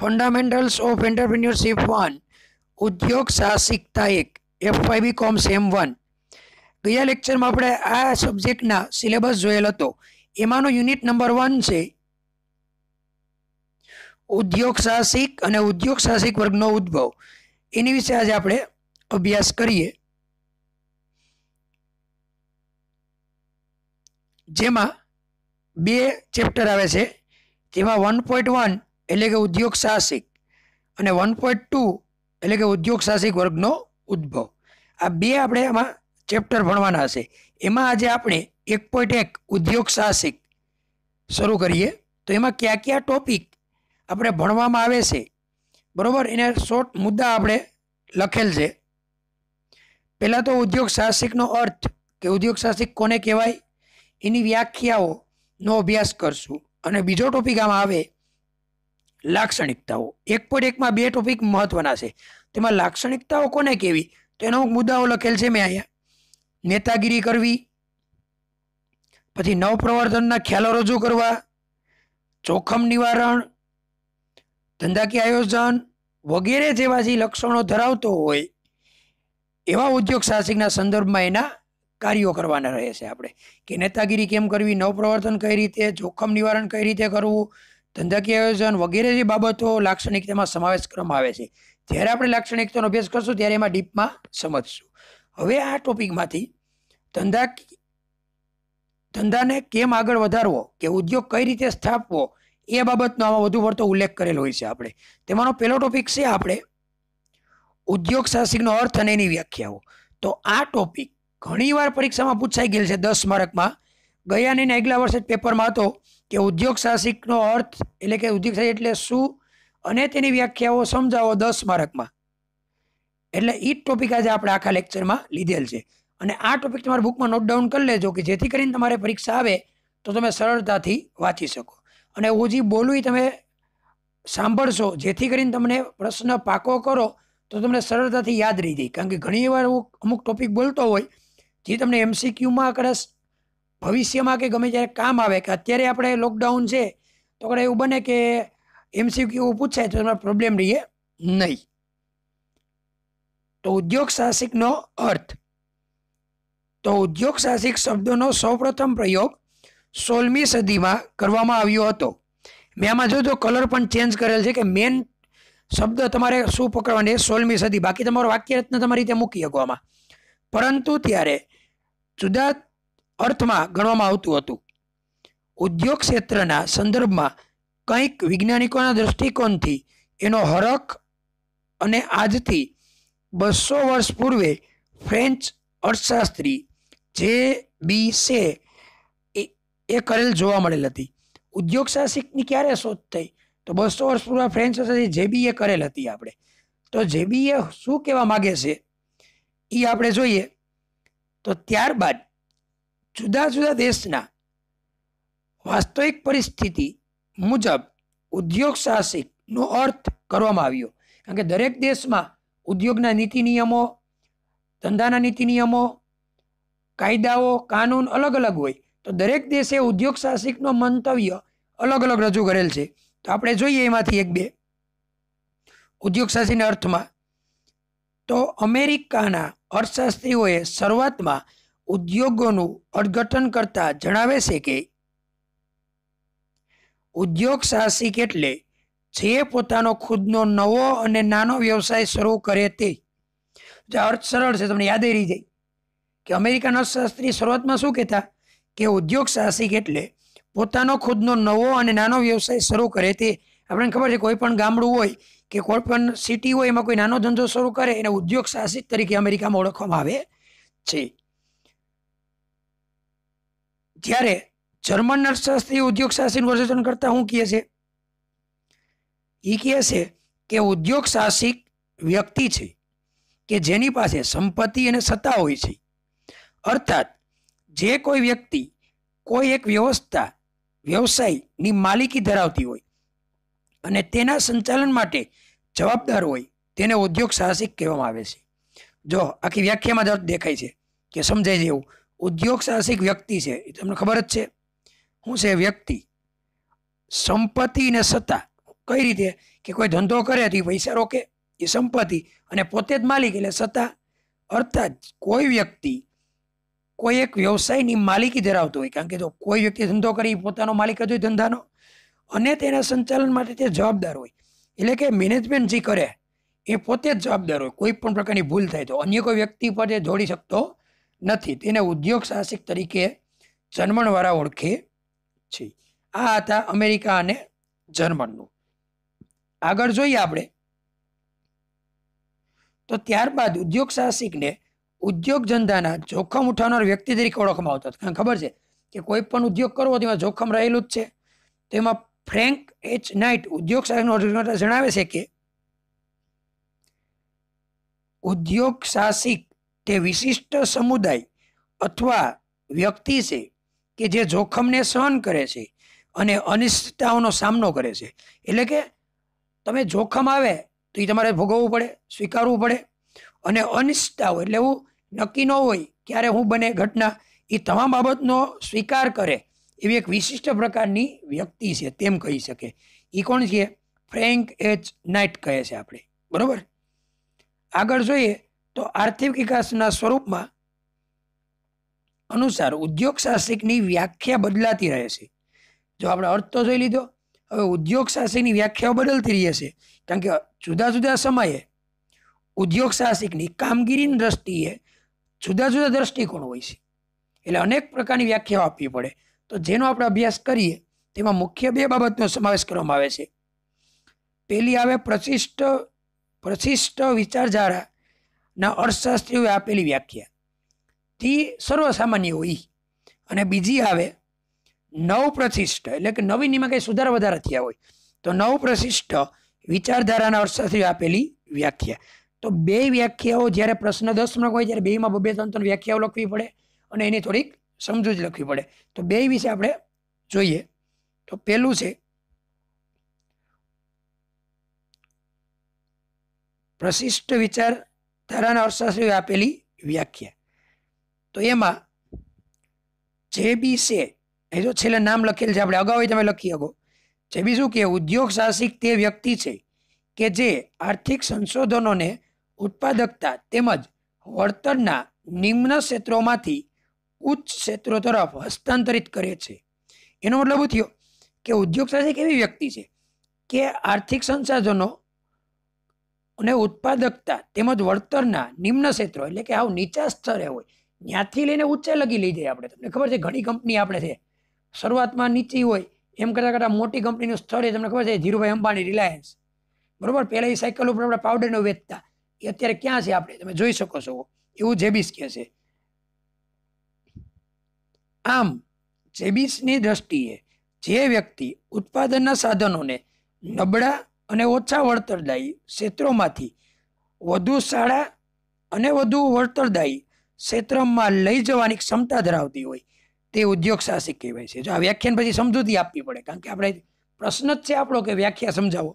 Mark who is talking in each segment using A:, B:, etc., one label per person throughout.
A: fundamentals of entrepreneurship one ઉદ્યોગ સાહસિકતા એક બી કોમ સેમ વન ગયા લેક્ચરમાં આપણે આ સબ્જેક્ટના સિલેબસ જોયેલ હતો એમાંનો યુનિટ નંબર વન છે ઉદ્યોગ સાહસિક અને ઉદ્યોગ સાહસિક વર્ગનો ઉદ્ભવ એની વિશે આજે આપણે અભ્યાસ કરીએ જેમાં બે ચેપ્ટર આવે છે જેમાં વન પોઈન્ટ વન એટલે કે ઉદ્યોગ સાહસિક અને વન પોઈન્ટ ટુ એટલે કે ઉદ્યોગ સાહસિક વર્ગનો ઉદ્ભવ આ બે આપણે એમાં ચેપ્ટર ભણવાના હશે એમાં આજે આપણે એક પોઈન્ટ એક ઉદ્યોગ સાહસિક શરૂ કરીએ તો એમાં કયા કયા ટોપિક આપણે ભણવામાં આવે છે બરાબર એને શોર્ટ મુદ્દા આપણે લખેલ છે પહેલાં તો ઉદ્યોગ સાહસિકનો અર્થ કે ઉદ્યોગ સાહસિક કોને કહેવાય એની વ્યાખ્યાઓનો અભ્યાસ કરશું અને બીજો ટોપિક આમાં આવે લાક્ષણિકતાઓ એક પોઈન્ટ એકમાં બે ટોપિક મહત્વના છે તેમાં લાક્ષણિકતાઓ કોને કેવી તો એનો મુદ્દાઓ લખેલ છે મેં અહીંયા નેતાગીરી કરવી પછી નવપ્રવર્તનના ખ્યાલો રજૂ કરવા જોખમ નિવારણ ધંધાકીય આયોજન વગેરે જેવા જે લક્ષણો ધરાવતો હોય એવા ઉદ્યોગ સાહસિકના સંદર્ભમાં એના કાર્યો કરવાના રહે છે આપણે કે નેતાગીરી કેમ કરવી નવપ્રવર્તન કઈ રીતે જોખમ નિવારણ કઈ રીતે કરવું ધંધાકીય આયોજન વગેરે જે બાબતો લાક્ષણિકતામાં સમાવેશ કરવામાં આવે છે જ્યારે આપણે લાક્ષણિકતાનો અભ્યાસ કરશું ત્યારે એમાં ડીપમાં સમજશું હવે આ ટોપિકમાંથી ધંધા ધંધાને કેમ આગળ વધારવો કે ઉદ્યોગ કઈ રીતે સ્થાપવો એ બાબતનો આમાં વધુ પડતો ઉલ્લેખ કરેલો હોય છે આપણે તેમાંનો પહેલો ટોપિક છે આપણે ઉદ્યોગ સાહસિકનો અર્થ અને એની વ્યાખ્યાઓ તો આ ટોપિક ઘણીવાર પરીક્ષામાં પૂછાઈ ગયેલ છે દસ માર્કમાં ગયા અને આગલા વર્ષે પેપરમાં હતો કે ઉદ્યોગ સાહસિકનો અર્થ એટલે કે ઉદ્યોગ સાહસિક એટલે શું અને તેની વ્યાખ્યાઓ સમજાવો દસ માર્કમાં એટલે એ ટોપિક આજે આપણે આખા લેક્ચરમાં લીધેલ છે અને આ ટોપિક તમારે બુકમાં નોટ ડાઉન કરી લેજો કે જેથી કરીને તમારે પરીક્ષા આવે તો તમે સરળતાથી વાંચી શકો અને હું જે બોલું એ તમે સાંભળશો જેથી કરીને તમને પ્રશ્ન પાકો કરો તો તમને સરળતાથી યાદ રહી જાય કારણ કે ઘણી વાર હું અમુક ટોપિક બોલતો હોય જે તમને એમસીક્યુમાં કદાચ ભવિષ્યમાં કે ગમે ત્યારે કામ આવે કે અત્યારે આપણે લોકડાઉન છે તો આપણે એવું બને કે એમસીક્યુ પૂછાય તો તમારે પ્રોબ્લેમ રહીએ નહીં તો ઉદ્યોગ સાહસિકનો અર્થ તો ઉદ્યોગ સાહસિક શબ્દનો સૌપ્રથમ પ્રયોગ સોળમી સદીમાં કરવામાં આવ્યો હતો મેં આમાં જોજો કલર પણ ચેન્જ કરેલ છે કે મેન શબ્દ તમારે શું પકડવાની સોળમી સદી બાકી તમારો વાક્ય રત્ન તમારી રીતે મૂકી શકો આમાં પરંતુ ત્યારે જુદા અર્થમાં ગણવામાં આવતું હતું ઉદ્યોગ ક્ષેત્રના સંદર્ભમાં કંઈક વૈજ્ઞાનિકોના દૃષ્ટિકોણથી એનો હરખ અને આજથી બસો વર્ષ પૂર્વે ફ્રેન્ચ અર્થશાસ્ત્રી જે બી સે એ કરેલ જોવા મળેલ હતી ઉદ્યોગ સાહસિકની ક્યારે શોધ થઈ તો બસો વર્ષ પૂર્વે ફ્રેન્ચ અર્થશાસ્ત્રી જેબીએ કરેલ હતી આપણે તો જેબીએ શું કહેવા માગે છે એ આપણે જોઈએ તો ત્યારબાદ જુદા જુદા દેશના વાસ્તવિક પરિસ્થિતિ મુજબ ઉદ્યોગ સાહસિકનો અર્થ કરવામાં આવ્યો કારણ કે દરેક દેશમાં ઉદ્યોગના નીતિ નિયમો ધંધાના નીતિ નિયમો કાયદાઓ કાનૂન અલગ અલગ હોય તો દરેક દેશે ઉદ્યોગ સાહસિકનો મંતવ્ય અલગ અલગ રજૂ કરેલ છે તો આપણે જોઈએ એમાંથી એક બે ઉદ્યોગ સાહસિકના અર્થમાં તો અમેરિકાના અર્થશાસ્ત્રીઓએ શરૂઆતમાં ઉદ્યોગોનું અર્થઘટન કરતા જણાવે છે કે ઉદ્યોગ સાહસિક એટલે જે પોતાનો ખુદનો નવો અને નાનો વ્યવસાય શરૂ કરે તે અર્થ સરળ છે તમને યાદ રહી જાય કે અમેરિકન અર્થશાસ્ત્રી શરૂઆતમાં શું કહેતા કે ઉદ્યોગ સાહસિક એટલે પોતાનો ખુદનો નવો અને નાનો વ્યવસાય શરૂ કરે તે આપણને ખબર છે કોઈ પણ ગામડું હોય કે કોઈ પણ સિટી હોય એમાં કોઈ નાનો ધંધો શરૂ કરે એને ઉદ્યોગ સાહસિક તરીકે અમેરિકામાં ઓળખવામાં આવે છે જ્યારે જર્મન અર્થશાસ્ત્રી ઉદ્યોગ સાહસિક વર્ગીકરણ કરતા હું કહે છે એ કહે છે કે ઉદ્યોગ સાહસિક વ્યક્તિ છે કે જેની પાસે સંપત્તિ અને સત્તા હોય છે અર્થાત જે કોઈ વ્યક્તિ કોઈ એક વ્યવસ્થા વ્યવસાયની માલિકી ધરાવતી હોય અને તેના સંચાલન માટે જવાબદાર હોય તેને ઉદ્યોગ સાહસિક કહેવામાં આવે છે જો આખી વ્યાખ્યામાં જ દેખાય છે કે સમજાય જેવું ઉદ્યોગ સાહસિક વ્યક્તિ છે એ તમને ખબર જ છે શું છે વ્યક્તિ સંપત્તિ અને સત્તા કઈ રીતે કે કોઈ ધંધો કરે તો પૈસા રોકે એ સંપત્તિ અને પોતે જ માલિક એટલે સત્તા અર્થાત કોઈ વ્યક્તિ કોઈ એક વ્યવસાયની માલિકી ધરાવતો હોય કારણ કે જો કોઈ વ્યક્તિ ધંધો કરી પોતાનો માલિક જ ધંધાનો અને તેના સંચાલન માટે તે જવાબદાર હોય એટલે કે મેનેજમેન્ટ જે કરે એ પોતે જ જવાબદાર હોય કોઈ પણ પ્રકારની ભૂલ થાય તો અન્ય કોઈ વ્યક્તિ પર તે જોડી શકતો નથી તેને ઉદ્યોગ સાહસિક તરીકે જર્મનવાળા ઓળખે છે આ હતા અમેરિકા અને જર્મનનું આગળ જોઈએ આપણે તો ત્યારબાદ ઉદ્યોગ સાહસિકને ઉદ્યોગ ધંધાના જોખમ ઉઠાવનાર વ્યક્તિ તરીકે ઓળખવામાં આવતા હતા કારણ ખબર છે કે કોઈ પણ ઉદ્યોગ કરવો તેમાં જોખમ રહેલું જ છે તેમાં ફ્રેન્ક એચ નાઇટ ઉદ્યોગ સાહસનો જણાવે છે કે ઉદ્યોગ સાહસિક તે વિશિષ્ટ સમુદાય અથવા વ્યક્તિ છે કે જે જોખમને સહન કરે છે અને અનિશ્ચિતતાઓનો સામનો કરે છે એટલે કે તમે જોખમ આવે તો એ તમારે ભોગવવું પડે સ્વીકારવું પડે અને અનિશ્ચિતતાઓ એટલે એવું નક્કી ન હોય ક્યારે હું બને ઘટના એ તમામ બાબતનો સ્વીકાર કરે એવી એક વિશિષ્ટ પ્રકારની વ્યક્તિ છે તેમ કહી શકે એ કોણ છે ફ્રેન્ક એચ નાઇટ કહે છે આપણે બરાબર આગળ જોઈએ તો આર્થિક વિકાસના સ્વરૂપમાં અનુસાર ઉદ્યોગ સાહસિકની વ્યાખ્યા બદલાતી રહે છે જો આપણે અર્થ તો જોઈ લીધો હવે ઉદ્યોગ સાહસિકની વ્યાખ્યાઓ બદલતી રહી છે કારણ કે જુદા જુદા સમયે ઉદ્યોગ સાહસિકની કામગીરીની દ્રષ્ટિએ જુદા જુદા દ્રષ્ટિકોણ હોય છે એટલે અનેક પ્રકારની વ્યાખ્યાઓ આપવી પડે તો જેનો આપણે અભ્યાસ કરીએ તેમાં મુખ્ય બે બાબતનો સમાવેશ કરવામાં આવે છે પહેલી આવે પ્રશિષ્ટ પ્રશિષ્ટ વિચારધારા ના અર્થશાસ્ત્રીઓએ આપેલી વ્યાખ્યા તે સર્વસામાન્ય હોય અને બીજી આવે નવ પ્રશિષ્ટ એટલે કે નવીનીમાં કંઈ સુધાર વધારે થયા હોય તો નવ પ્રશિષ્ટ વિચારધારાના અર્થશાસ્ત્રીઓ આપેલી વ્યાખ્યા તો બે વ્યાખ્યાઓ જ્યારે પ્રશ્ન દસમાં હોય ત્યારે બેમાં બબે ત્રણ ત્રણ વ્યાખ્યાઓ લખવી પડે અને એની થોડીક સમજૂજ લખવી પડે તો બે વિશે આપણે જોઈએ તો પહેલું છે પ્રશિષ્ટ વિચાર ધારાના અર્થશાસ્ત્રી આપેલી વ્યાખ્યા તો એમાં જે બી સે એ જો છેલ્લે નામ લખેલ છે આપણે અગાઉ તમે લખી શકો જે બી શું કે ઉદ્યોગ સાહસિક તે વ્યક્તિ છે કે જે આર્થિક સંશોધનોને ઉત્પાદકતા તેમજ વળતરના નિમ્ન ક્ષેત્રોમાંથી ઉચ્ચ ક્ષેત્રો તરફ હસ્તાંતરિત કરે છે એનો મતલબ થયો કે ઉદ્યોગ સાહસિક એવી વ્યક્તિ છે કે આર્થિક સંસાધનો અને ઉત્પાદકતા તેમજ વળતરના નિમ્ન ક્ષેત્રો એટલે કે આવું નીચા સ્તરે હોય ત્યાંથી લઈને ઊંચે લગી લઈ જઈએ આપણે તમને ખબર છે ઘણી કંપની આપણે છે શરૂઆતમાં નીચી હોય એમ કરતાં કરતાં મોટી કંપનીનું સ્થળ એ તમને ખબર છે ધીરુભાઈ અંબાણી રિલાયન્સ બરાબર પહેલાં એ સાયકલ ઉપર આપણે પાવડરનો વેચતા એ અત્યારે ક્યાં છે આપણે તમે જોઈ શકો છો એવું જેબીસ કહે છે આમ જેબીસની દ્રષ્ટિએ જે વ્યક્તિ ઉત્પાદનના સાધનોને નબળા અને ઓછા વળતરદાયી ક્ષેત્રોમાંથી વધુ શાળા અને વધુ વળતરદાયી ક્ષેત્રમાં લઈ જવાની ક્ષમતા ધરાવતી હોય તે ઉદ્યોગ સાહસિક કહેવાય છે જો આ વ્યાખ્યાન પછી સમજૂતી આપવી પડે કારણ કે આપણે પ્રશ્ન જ છે આપણો કે વ્યાખ્યા સમજાવો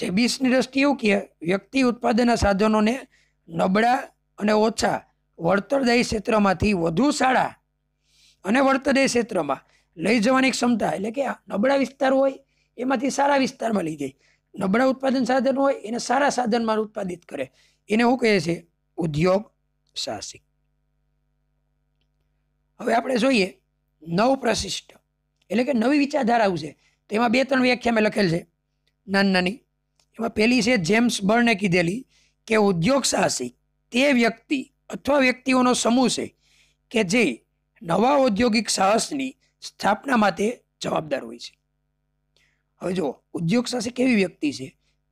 A: જે બીસની દ્રષ્ટિએ એવું કે વ્યક્તિ ઉત્પાદનના સાધનોને નબળા અને ઓછા વળતરદાયી ક્ષેત્રમાંથી વધુ શાળા અને વળતરદાયી ક્ષેત્રમાં લઈ જવાની ક્ષમતા એટલે કે નબળા વિસ્તાર હોય એમાંથી સારા વિસ્તારમાં લઈ જાય નબળા ઉત્પાદન સાધનો હોય એને સારા સાધનમાં ઉત્પાદિત કરે એને શું કહે છે ઉદ્યોગ સાહસિક હવે આપણે જોઈએ નવ પ્રશિષ્ટ એટલે કે નવી વિચારધારાઓ છે તેમાં બે ત્રણ વ્યાખ્યા મેં લખેલ છે નાની નાની એમાં પહેલી છે જેમ્સ બર્ને કીધેલી કે ઉદ્યોગ સાહસિક તે વ્યક્તિ અથવા વ્યક્તિઓનો સમૂહ છે કે જે નવા ઔદ્યોગિક સાહસની સ્થાપના માટે જવાબદાર હોય છે હવે જો ઉદ્યોગ સાહસિક એવી વ્યક્તિ છે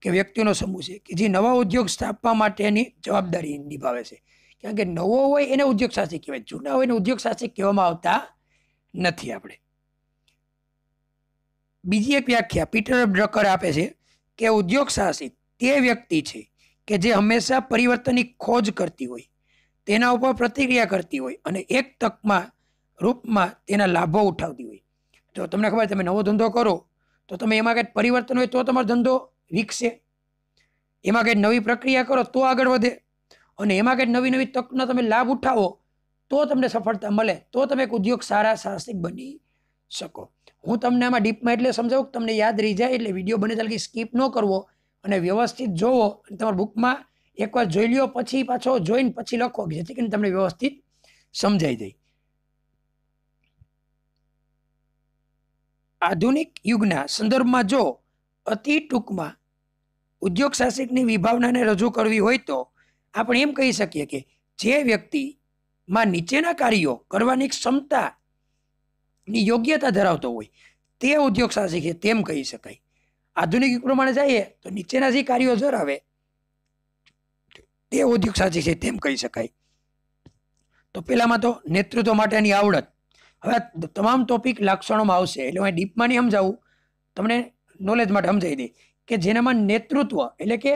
A: કે વ્યક્તિનો સમૂહ છે કે જે નવા ઉદ્યોગ સ્થાપવા માટેની જવાબદારી નિભાવે છે કારણ કે નવો હોય એને ઉદ્યોગ સાહસિક કહેવાય જૂના હોય એને ઉદ્યોગ સાહસિક કહેવામાં આવતા નથી આપણે બીજી એક વ્યાખ્યા પીટર બ્રકર આપે છે કે ઉદ્યોગ સાહસિક તે વ્યક્તિ છે કે જે હંમેશા પરિવર્તનની ખોજ કરતી હોય તેના ઉપર પ્રતિક્રિયા કરતી હોય અને એક તકમાં રૂપમાં તેના લાભો ઉઠાવતી હોય જો તમને ખબર તમે નવો ધંધો કરો તો તમે એમાં કંઈક પરિવર્તન હોય તો તમારો ધંધો વિકસે એમાં કંઈક નવી પ્રક્રિયા કરો તો આગળ વધે અને એમાં કંઈક નવી નવી તકનો તમે લાભ ઉઠાવો તો તમને સફળતા મળે તો તમે એક ઉદ્યોગ સારા સાહસિક બની શકો હું તમને આમાં ડીપમાં એટલે સમજાવું કે તમને યાદ રહી જાય એટલે વિડીયો બને ત્યાં સ્કીપ ન કરવો અને વ્યવસ્થિત જોવો અને તમારા બુકમાં એકવાર જોઈ લ્યો પછી પાછો જોઈને પછી લખો જેથી કરીને તમને વ્યવસ્થિત સમજાઈ જાય આધુનિક યુગના સંદર્ભમાં જો અતિ ટૂંકમાં ઉદ્યોગ સાહસિકની વિભાવનાને રજૂ કરવી હોય તો આપણે એમ કહી શકીએ કે જે વ્યક્તિમાં નીચેના કાર્યો કરવાની ક્ષમતાની યોગ્યતા ધરાવતો હોય તે ઉદ્યોગ સાહસિક છે તેમ કહી શકાય આધુનિક યુગ પ્રમાણે જઈએ તો નીચેના જે કાર્યો ધરાવે તે ઉદ્યોગ સાહસિક છે તેમ કહી શકાય તો પેલામાં તો નેતૃત્વ માટેની આવડત હવે તમામ ટોપિક લાક્ષણોમાં આવશે એટલે હું ડીપમાં નહીં સમજાવું તમને નોલેજ માટે સમજાવી દઈ કે જેનામાં નેતૃત્વ એટલે કે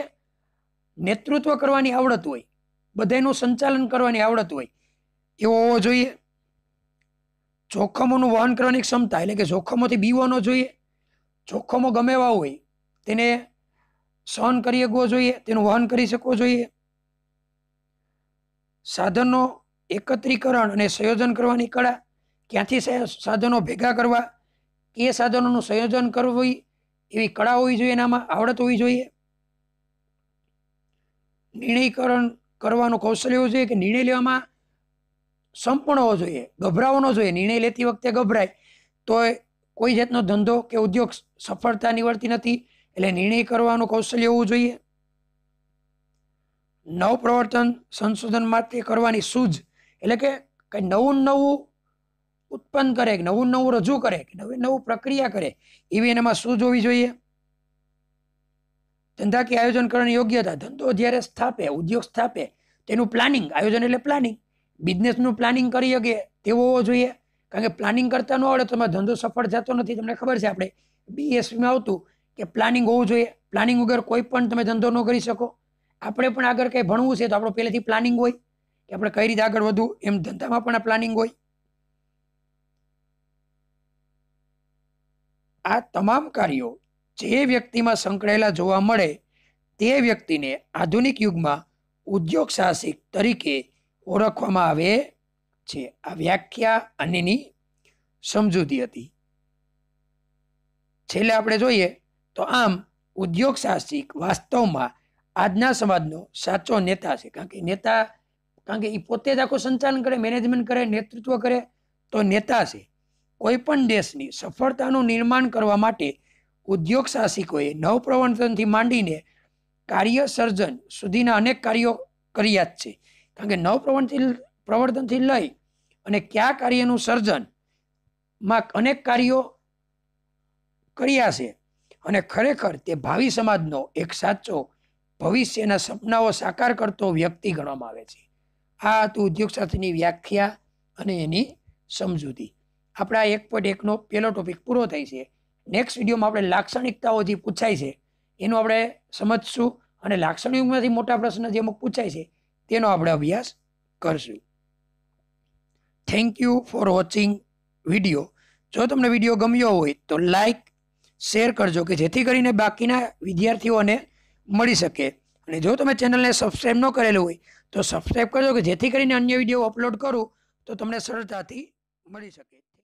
A: નેતૃત્વ કરવાની આવડત હોય બધાનું સંચાલન કરવાની આવડત હોય એવો હોવો જોઈએ જોખમોનું વહન કરવાની ક્ષમતા એટલે કે જોખમોથી બીવાનો જોઈએ જોખમો ગમે એવા હોય તેને સહન કરી શકવો જોઈએ તેનું વહન કરી શકવો જોઈએ સાધનો એકત્રીકરણ અને સંયોજન કરવાની કળા ક્યાંથી સાધનો ભેગા કરવા એ સાધનોનું સંયોજન કરવું એવી કળા હોવી જોઈએ એનામાં આવડત હોવી જોઈએ નિર્ણયકરણ કરવાનું કૌશલ્ય હોવું જોઈએ કે નિર્ણય લેવામાં સંપૂર્ણ હોવો જોઈએ ગભરાવો ન જોઈએ નિર્ણય લેતી વખતે ગભરાય તો કોઈ જાતનો ધંધો કે ઉદ્યોગ સફળતા નીવડતી નથી એટલે નિર્ણય કરવાનું કૌશલ્ય હોવું જોઈએ નવ પ્રવર્તન સંશોધન માટે કરવાની સૂઝ એટલે કે કંઈ નવું નવું ઉત્પન્ન કરે કે નવું નવું રજૂ કરે કે નવી નવું પ્રક્રિયા કરે એવી એનામાં શું જોવી જોઈએ ધંધાકીય આયોજન કરવાની યોગ્યતા ધંધો જ્યારે સ્થાપે ઉદ્યોગ સ્થાપે તેનું પ્લાનિંગ આયોજન એટલે પ્લાનિંગ બિઝનેસનું પ્લાનિંગ કરી શકે તેવો હોવો જોઈએ કારણ કે પ્લાનિંગ કરતા ન આવડે તો તમારો ધંધો સફળ જતો નથી તમને ખબર છે આપણે બીએસસીમાં આવતું કે પ્લાનિંગ હોવું જોઈએ પ્લાનિંગ વગર કોઈ પણ તમે ધંધો ન કરી શકો આપણે પણ આગળ કંઈ ભણવું છે તો આપણો પહેલેથી પ્લાનિંગ હોય કે આપણે કઈ રીતે આગળ વધવું એમ ધંધામાં પણ આ પ્લાનિંગ હોય આ તમામ કાર્યો જે વ્યક્તિમાં સંકળાયેલા જોવા મળે તે વ્યક્તિને આધુનિક યુગમાં ઉદ્યોગ સાહસિક તરીકે ઓળખવામાં આવે છે આ વ્યાખ્યા અનેની સમજૂતી હતી છેલ્લે આપણે જોઈએ તો આમ ઉદ્યોગ સાહસિક વાસ્તવમાં આજના સમાજનો સાચો નેતા છે કારણ કે નેતા કારણ કે એ પોતે જ આખું સંચાલન કરે મેનેજમેન્ટ કરે નેતૃત્વ કરે તો નેતા છે કોઈપણ દેશની સફળતાનું નિર્માણ કરવા માટે ઉદ્યોગ સાહસિકોએ નવપ્રવર્તનથી માંડીને કાર્ય સર્જન સુધીના અનેક કાર્યો કર્યા જ છે કારણ કે નવપ્રવર્તન પ્રવર્તનથી લઈ અને કયા કાર્યનું સર્જન માં અનેક કાર્યો કર્યા છે અને ખરેખર તે ભાવિ સમાજનો એક સાચો ભવિષ્યના સપનાઓ સાકાર કરતો વ્યક્તિ ગણવામાં આવે છે આ હતું ઉદ્યોગ સાથેની વ્યાખ્યા અને એની સમજૂતી આપણા એક પોઈન્ટ એકનો પહેલો ટોપિક પૂરો થાય છે નેક્સ્ટ વિડીયોમાં આપણે લાક્ષણિકતાઓ જે પૂછાય છે એનું આપણે સમજશું અને લાક્ષણિકમાંથી મોટા પ્રશ્ન જે અમુક પૂછાય છે તેનો આપણે અભ્યાસ કરશું thank you for watching video જો તમને વિડીયો ગમ્યો હોય તો લાઈક શેર કરજો કે જેથી કરીને બાકીના વિદ્યાર્થીઓને મળી શકે અને જો તમે ચેનલને સબસ્ક્રાઈબ ન કરેલું હોય તો સબસ્ક્રાઈબ કરજો કે જેથી કરીને અન્ય વિડીયો અપલોડ કરું તો તમને સરળતાથી મળી શકે